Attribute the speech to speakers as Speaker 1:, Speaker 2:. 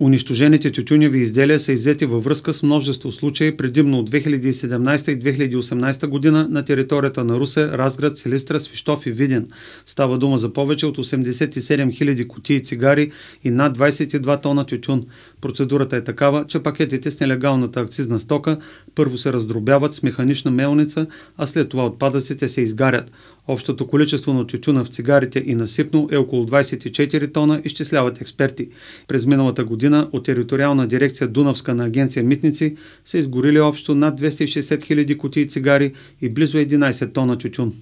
Speaker 1: Унищожените тютюневи изделия са иззети във връзка с множество случаи, предимно от 2017 и 2018 година на територията на Русе, Разград, Силистра, Свищов и Виден. Става дума за повече от 87 000 кутии цигари и над 22 тона тютюн. Процедурата е такава, че пакетите с нелегалната акцизна стока първо се раздробяват с механична мелница, а след това отпадъците се изгарят. Общото количество на тютюна в цигарите и насипно е около 24 тона, изчисляват експерти. През миналата година от териториална дирекция Дунавска на агенция Митници са изгорили общо над 260 000 кутии цигари и близо 11 тона тютюн.